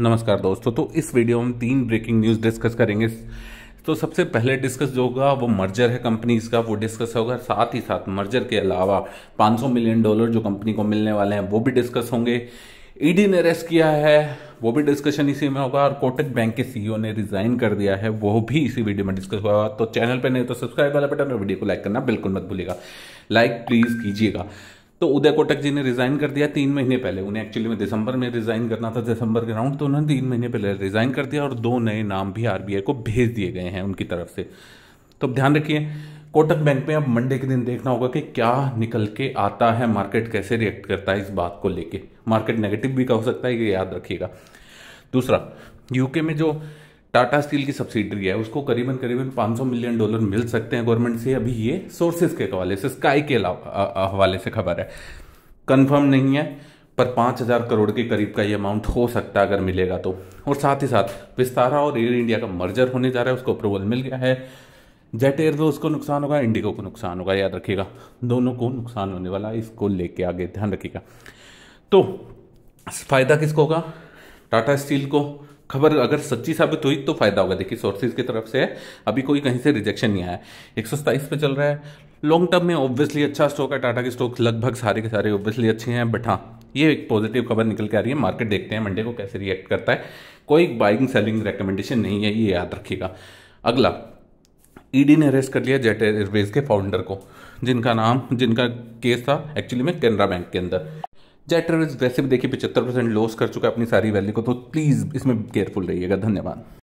नमस्कार दोस्तों तो इस वीडियो में तीन ब्रेकिंग न्यूज़ डिस्कस करेंगे तो सबसे पहले डिस्कस जो होगा वो मर्जर है कंपनीज का वो डिस्कस होगा साथ ही साथ मर्जर के अलावा 500 मिलियन डॉलर जो कंपनी को मिलने वाले हैं वो भी डिस्कस होंगे ईडी e ने अरेस्ट किया है वो भी डिस्कशन इसी में होगा और कोटक बैंक के सीईओ e ने रिजाइन कर दिया है वो भी इसी वीडियो में डिस्कस होगा तो चैनल पर नहीं तो सब्सक्राइब वाला बटन और वीडियो को लाइक करना बिल्कुल मत भूलिएगा लाइक प्लीज़ कीजिएगा तो उदय कोटक जी ने रिज़ाइन कर दिया तीन महीने पहले उन्हें एक्चुअली में दिसंबर में रिज़ाइन करना था दिसंबर के राउंड तो उन्होंने तीन महीने पहले रिज़ाइन कर दिया और दो नए नाम भी आरबीआई को भेज दिए गए हैं उनकी तरफ से तो ध्यान रखिए कोटक बैंक में अब मंडे के दिन देखना होगा कि क्या निकल के आता है मार्केट कैसे रिएक्ट करता है इस बात को लेके मार्केट नेगेटिव भी का हो सकता है ये याद रखिएगा दूसरा यूके में जो टाटा स्टील की सब्सिडी है उसको करीबन करीबन 500 मिलियन डॉलर मिल सकते हैं गवर्नमेंट से अभी ये सोर्सेज के हवाले से स्काई के हवाले से खबर है कंफर्म नहीं है पर 5000 हज़ार करोड़ के करीब का ये अमाउंट हो सकता है अगर मिलेगा तो और साथ ही साथ विस्तारा और एयर इंडिया का मर्जर होने जा रहा है उसको अप्रूवल मिल गया है जेट एयरवेज उसको नुकसान होगा इंडिगो को नुकसान होगा याद रखिएगा दोनों को नुकसान होने वाला है इसको लेके आगे ध्यान रखिएगा तो फ़ायदा किसको होगा टाटा स्टील को खबर अगर सच्ची साबित हुई तो फायदा होगा देखिए सोर्सेज की तरफ से अभी कोई कहीं से रिजेक्शन नहीं आया एक सौ सताइस पे चल रहा है लॉन्ग टर्म में ऑब्वियसली अच्छा स्टॉक है टाटा के स्टॉक लगभग सारे के सारे ऑब्वियसली अच्छे हैं बट हाँ ये एक पॉजिटिव खबर निकल के आ रही है मार्केट देखते हैं मंडे को कैसे रिएक्ट करता है कोई बाइंग सेलिंग रिकमेंडेशन नहीं है ये याद रखिएगा अगला ईडी e ने अरेस्ट कर लिया जेट एयरवेज के फाउंडर को जिनका नाम जिनका केस था एक्चुअली में केनरा बैंक के अंदर जेटर वैसे भी देखिए पचहत्तर परसेंट लॉस कर चुका है अपनी सारी वैल्यू को तो प्लीज़ इसमें केयरफुल रहिएगा धन्यवाद